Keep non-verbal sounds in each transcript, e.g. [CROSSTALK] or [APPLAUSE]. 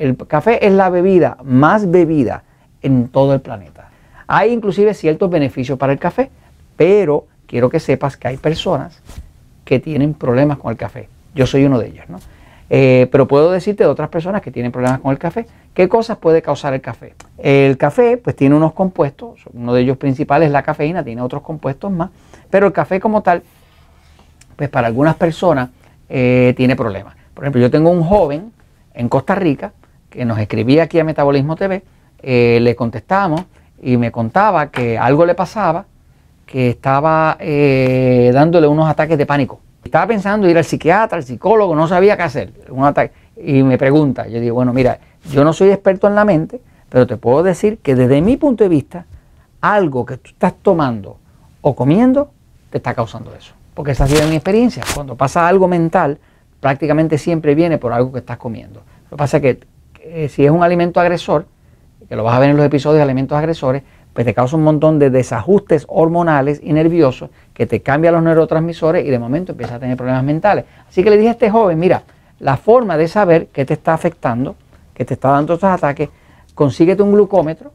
El café es la bebida más bebida en todo el planeta. Hay inclusive ciertos beneficios para el café, pero quiero que sepas que hay personas que tienen problemas con el café. Yo soy uno de ellos, ¿no? Eh, pero puedo decirte de otras personas que tienen problemas con el café. ¿Qué cosas puede causar el café? El café pues tiene unos compuestos, uno de ellos principales es la cafeína, tiene otros compuestos más, pero el café como tal, pues para algunas personas eh, tiene problemas. Por ejemplo, yo tengo un joven en Costa Rica que nos escribía aquí a Metabolismo TV, eh, le contestamos y me contaba que algo le pasaba, que estaba eh, dándole unos ataques de pánico. Estaba pensando ir al psiquiatra, al psicólogo, no sabía qué hacer. Un ataque. Y me pregunta, yo digo, bueno, mira, yo no soy experto en la mente, pero te puedo decir que desde mi punto de vista, algo que tú estás tomando o comiendo te está causando eso. Porque esa ha sido mi experiencia. Cuando pasa algo mental, prácticamente siempre viene por algo que estás comiendo. Lo que pasa es que eh, si es un alimento agresor, que lo vas a ver en los episodios de alimentos agresores, pues te causa un montón de desajustes hormonales y nerviosos que te cambian los neurotransmisores y de momento empiezas a tener problemas mentales. Así que le dije a este joven, mira, la forma de saber qué te está afectando, que te está dando estos ataques, consíguete un glucómetro,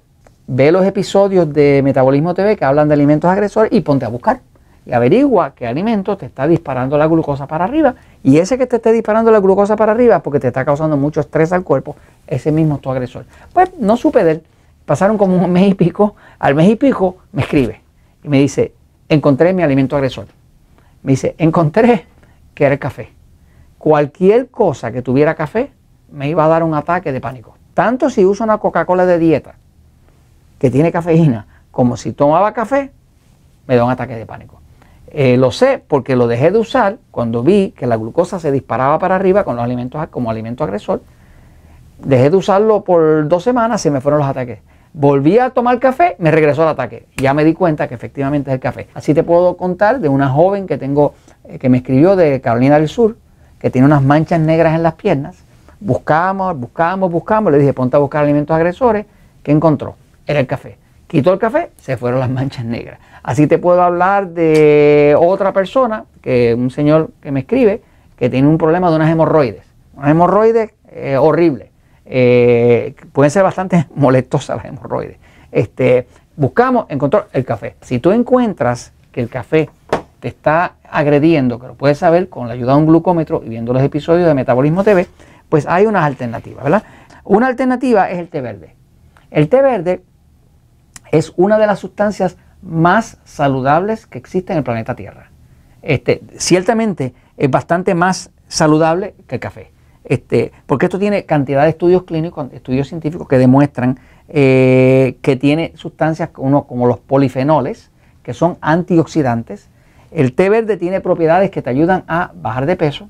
ve los episodios de Metabolismo TV que hablan de alimentos agresores y ponte a buscar y averigua qué alimento te está disparando la glucosa para arriba. Y ese que te esté disparando la glucosa para arriba porque te está causando mucho estrés al cuerpo, ese mismo tu agresor. Pues no supe de él. Pasaron como un mes y pico. Al mes y pico me escribe y me dice, encontré mi alimento agresor. Me dice, encontré que era el café. Cualquier cosa que tuviera café me iba a dar un ataque de pánico. Tanto si uso una Coca-Cola de dieta que tiene cafeína, como si tomaba café, me da un ataque de pánico. Eh, lo sé porque lo dejé de usar cuando vi que la glucosa se disparaba para arriba con los alimentos como alimento agresor Dejé de usarlo por dos semanas, se me fueron los ataques. Volví a tomar café, me regresó el ataque. Ya me di cuenta que efectivamente es el café. Así te puedo contar de una joven que tengo, eh, que me escribió de Carolina del Sur, que tiene unas manchas negras en las piernas. Buscamos, buscamos, buscamos. Le dije, ponte a buscar alimentos agresores. ¿Qué encontró? Era el café. Quitó el café, se fueron las manchas negras. Así te puedo hablar de otra persona, que un señor que me escribe, que tiene un problema de unas hemorroides. Unas hemorroides eh, horribles. Eh, pueden ser bastante [LAUGHS] molestosas las hemorroides. Este, buscamos encontrar el café. Si tú encuentras que el café te está agrediendo, que lo puedes saber con la ayuda de un glucómetro y viendo los episodios de Metabolismo TV, pues hay unas alternativas, ¿verdad? Una alternativa es el té verde. El té verde es una de las sustancias más saludables que existen en el planeta Tierra. Este, ciertamente es bastante más saludable que el café. Este, porque esto tiene cantidad de estudios clínicos, estudios científicos que demuestran eh, que tiene sustancias como los polifenoles, que son antioxidantes. El té verde tiene propiedades que te ayudan a bajar de peso,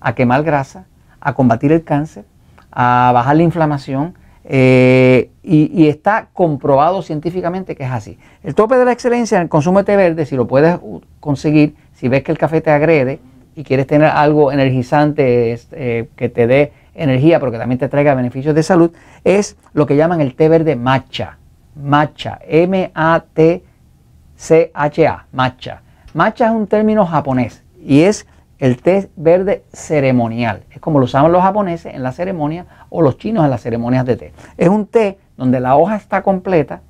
a quemar grasa, a combatir el cáncer, a bajar la inflamación. Eh, y, está comprobado científicamente que es así. El tope de la excelencia en el consumo de té verde, si lo puedes conseguir, si ves que el café te agrede, y quieres tener algo energizante eh, que te dé energía, pero que también te traiga beneficios de salud, es lo que llaman el té verde matcha. Matcha, M-A-T-C-H-A, matcha. Matcha es un término japonés y es el té verde ceremonial. Es como lo usaban los japoneses en la ceremonia o los chinos en las ceremonias de té. Es un té donde la hoja está completa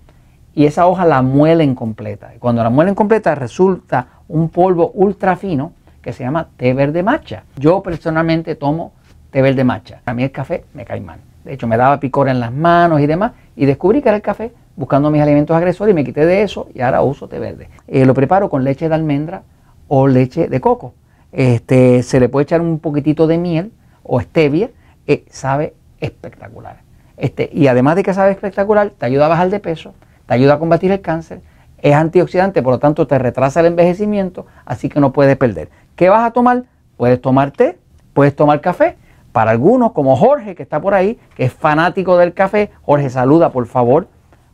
y esa hoja la muelen completa. Y cuando la muelen completa resulta un polvo ultra fino que se llama té verde matcha. Yo personalmente tomo té verde matcha. A mí el café me cae mal. De hecho, me daba picor en las manos y demás. Y descubrí que era el café buscando mis alimentos agresores y me quité de eso y ahora uso té verde. Eh, lo preparo con leche de almendra o leche de coco. Este, se le puede echar un poquitito de miel o stevia. Eh, sabe espectacular. Este, y además de que sabe espectacular, te ayuda a bajar de peso, te ayuda a combatir el cáncer, es antioxidante, por lo tanto te retrasa el envejecimiento, así que no puedes perder. ¿Qué vas a tomar? Puedes tomar té, puedes tomar café. Para algunos, como Jorge, que está por ahí, que es fanático del café. Jorge, saluda, por favor.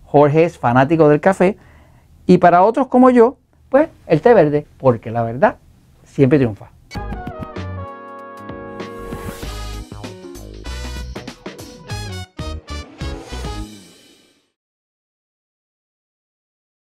Jorge es fanático del café. Y para otros como yo, pues el té verde, porque la verdad siempre triunfa.